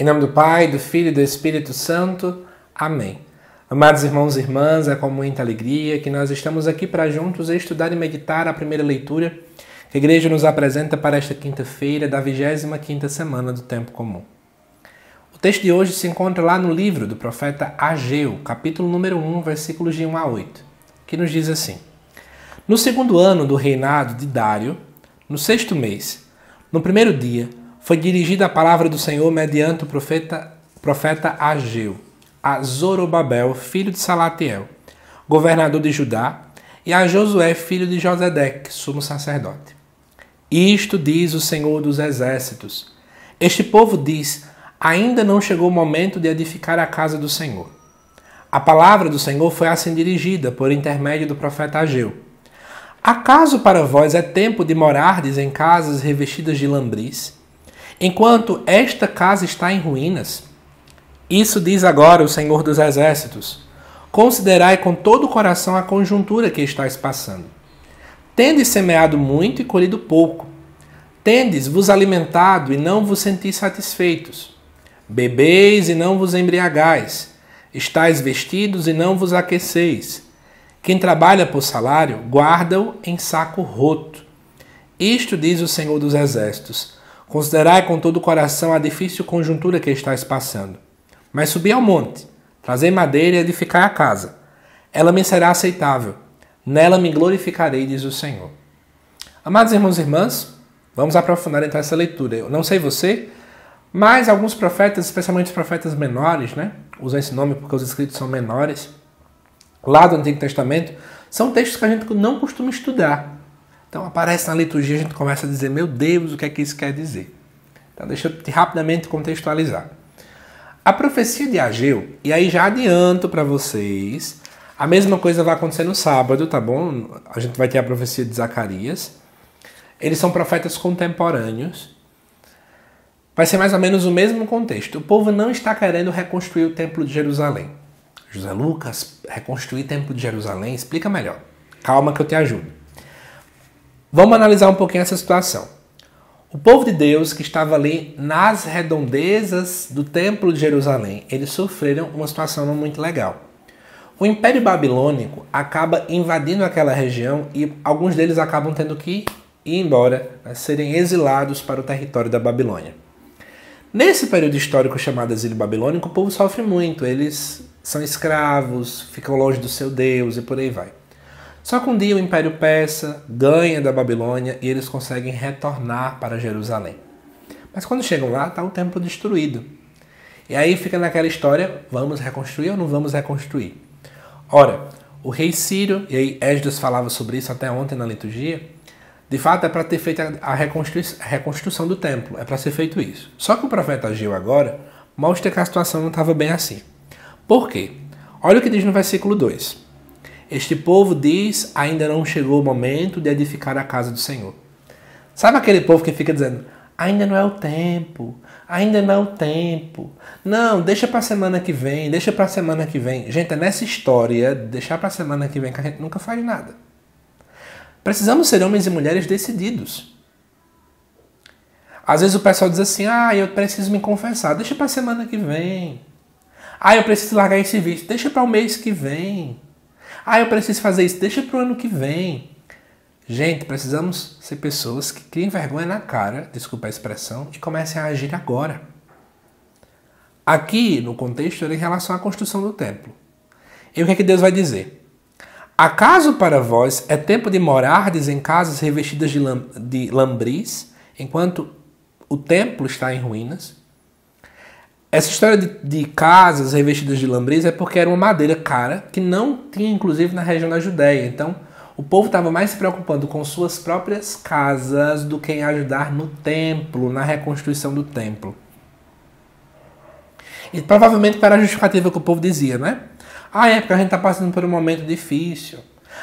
Em nome do Pai, do Filho e do Espírito Santo. Amém. Amados irmãos e irmãs, é com muita alegria que nós estamos aqui para juntos estudar e meditar a primeira leitura que a igreja nos apresenta para esta quinta-feira da 25ª semana do tempo comum. O texto de hoje se encontra lá no livro do profeta Ageu, capítulo número 1, versículos de 1 a 8, que nos diz assim: No segundo ano do reinado de Dário, no sexto mês, no primeiro dia, foi dirigida a palavra do Senhor mediante o profeta, profeta Ageu a Zorobabel, filho de Salatiel, governador de Judá, e a Josué, filho de Josedeque, sumo sacerdote. Isto diz o Senhor dos Exércitos. Este povo diz: Ainda não chegou o momento de edificar a casa do Senhor. A palavra do Senhor foi assim dirigida por intermédio do profeta Ageu. Acaso para vós é tempo de morardes em casas revestidas de lambris? Enquanto esta casa está em ruínas, isso diz agora o Senhor dos Exércitos, considerai com todo o coração a conjuntura que estáis passando. Tendes semeado muito e colhido pouco. Tendes vos alimentado e não vos sentis satisfeitos. Bebeis e não vos embriagais. Estais vestidos e não vos aqueceis. Quem trabalha por salário, guarda-o em saco roto. Isto diz o Senhor dos Exércitos. Considerai com todo o coração a difícil conjuntura que estáis passando. Mas subi ao monte, trazei madeira e edificai a casa. Ela me será aceitável. Nela me glorificarei, diz o Senhor. Amados irmãos e irmãs, vamos aprofundar então essa leitura. Eu não sei você, mas alguns profetas, especialmente os profetas menores, né? Usam esse nome porque os escritos são menores, lá do Antigo Testamento, são textos que a gente não costuma estudar. Então aparece na liturgia, a gente começa a dizer, meu Deus, o que é que isso quer dizer? Então deixa eu rapidamente contextualizar. A profecia de Ageu, e aí já adianto para vocês, a mesma coisa vai acontecer no sábado, tá bom? A gente vai ter a profecia de Zacarias. Eles são profetas contemporâneos. Vai ser mais ou menos o mesmo contexto. O povo não está querendo reconstruir o Templo de Jerusalém. José Lucas, reconstruir o Templo de Jerusalém, explica melhor. Calma que eu te ajudo. Vamos analisar um pouquinho essa situação. O povo de Deus que estava ali nas redondezas do Templo de Jerusalém, eles sofreram uma situação não muito legal. O Império Babilônico acaba invadindo aquela região e alguns deles acabam tendo que ir embora, né, serem exilados para o território da Babilônia. Nesse período histórico chamado Exílio Babilônico, o povo sofre muito. Eles são escravos, ficam longe do seu Deus e por aí vai. Só que um dia o Império Persa ganha da Babilônia e eles conseguem retornar para Jerusalém. Mas quando chegam lá, está o templo destruído. E aí fica naquela história: vamos reconstruir ou não vamos reconstruir? Ora, o rei Sírio, e aí Esdras falava sobre isso até ontem na liturgia, de fato é para ter feito a, reconstrução do templo, é para ser feito isso. Só que o profeta Gil agora mostra que a situação não estava bem assim. Por quê? Olha o que diz no versículo 2. Este povo diz: ainda não chegou o momento de edificar a casa do Senhor. Sabe aquele povo que fica dizendo: ainda não é o tempo, ainda não é o tempo. Não, deixa para semana que vem, deixa para semana que vem. Gente, é nessa história, deixar para semana que vem que a gente nunca faz nada. Precisamos ser homens e mulheres decididos. Às vezes o pessoal diz assim: "Ah, eu preciso me confessar, deixa para semana que vem". "Ah, eu preciso largar esse vício, deixa para o mês que vem". Ah, eu preciso fazer isso, deixa para o ano que vem. Gente, precisamos ser pessoas que criem vergonha na cara, desculpa a expressão, e comecem a agir agora. Aqui, no contexto, era em relação à construção do templo. E o que é que Deus vai dizer? Acaso para vós é tempo de morardes em casas revestidas de, de lambris, enquanto o templo está em ruínas? Essa história de, de, casas revestidas de lambris é porque era uma madeira cara que não tinha, inclusive, na região da Judéia. Então, o povo estava mais se preocupando com suas próprias casas do que em ajudar no templo, na reconstrução do templo. E provavelmente era a justificativa que o povo dizia, né? Ah, é porque a gente está passando por um momento difícil.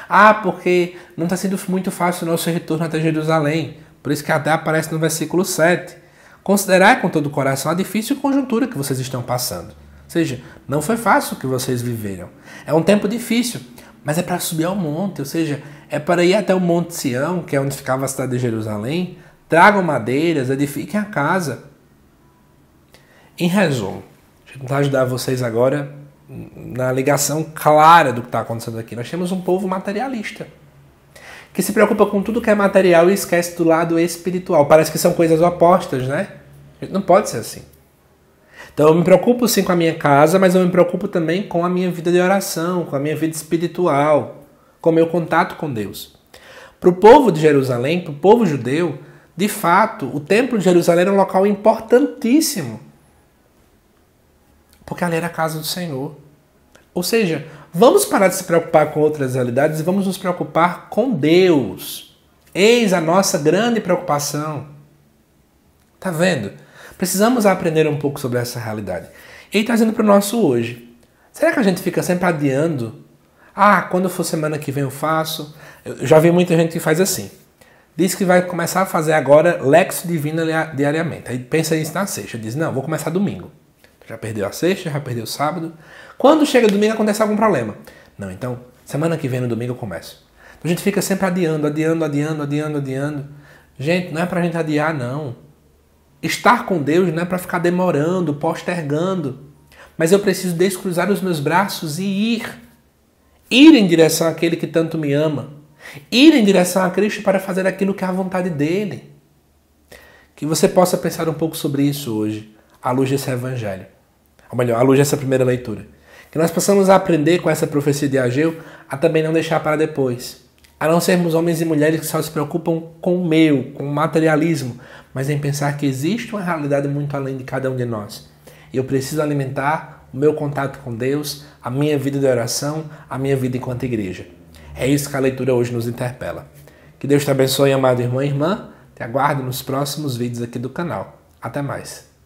Ah, porque não está sendo muito fácil o nosso retorno até Jerusalém. Por isso que até aparece no versículo 7 Considerar com todo o coração a difícil conjuntura que vocês estão passando. Ou seja, não foi fácil o que vocês viveram. É um tempo difícil, mas é para subir ao monte, ou seja, é para ir até o Monte Sião, que é onde ficava a cidade de Jerusalém. Tragam madeiras, edifiquem a casa. Em resumo, vou tentar ajudar vocês agora na ligação clara do que está acontecendo aqui. Nós temos um povo materialista que se preocupa com tudo que é material e esquece do lado espiritual. Parece que são coisas opostas, né? Não pode ser assim. Então eu me preocupo sim com a minha casa, mas eu me preocupo também com a minha vida de oração, com a minha vida espiritual, com o meu contato com Deus. Para o povo de Jerusalém, para o povo judeu, de fato, o Templo de Jerusalém era é um local importantíssimo. Porque ali era a casa do Senhor. Ou seja, vamos parar de se preocupar com outras realidades e vamos nos preocupar com Deus. Eis a nossa grande preocupação. Tá vendo? Precisamos aprender um pouco sobre essa realidade. E trazendo para o nosso hoje. Será que a gente fica sempre adiando? Ah, quando for semana que vem eu faço. Eu já vi muita gente que faz assim. Diz que vai começar a fazer agora lexo Divina diariamente. Aí pensa isso na sexta. Diz, não, vou começar domingo. Já perdeu a sexta, já perdeu o sábado. Quando chega domingo acontece algum problema. Não, então, semana que vem no domingo eu começo. Então a gente fica sempre adiando, adiando, adiando, adiando, adiando. Gente, não é pra gente adiar, não. Estar com Deus não é para ficar demorando, postergando. Mas eu preciso descruzar os meus braços e ir. Ir em direção àquele que tanto me ama. Ir em direção a Cristo para fazer aquilo que é a vontade dele. Que você possa pensar um pouco sobre isso hoje, à luz desse evangelho ou melhor, à luz dessa primeira leitura. Que nós possamos aprender com essa profecia de Ageu a também não deixar para depois. A não sermos homens e mulheres que só se preocupam com o meu, com o materialismo, mas em pensar que existe uma realidade muito além de cada um de nós. E eu preciso alimentar o meu contato com Deus, a minha vida de oração, a minha vida enquanto igreja. É isso que a leitura hoje nos interpela. Que Deus te abençoe, amado irmão e irmã. Te aguardo nos próximos vídeos aqui do canal. Até mais!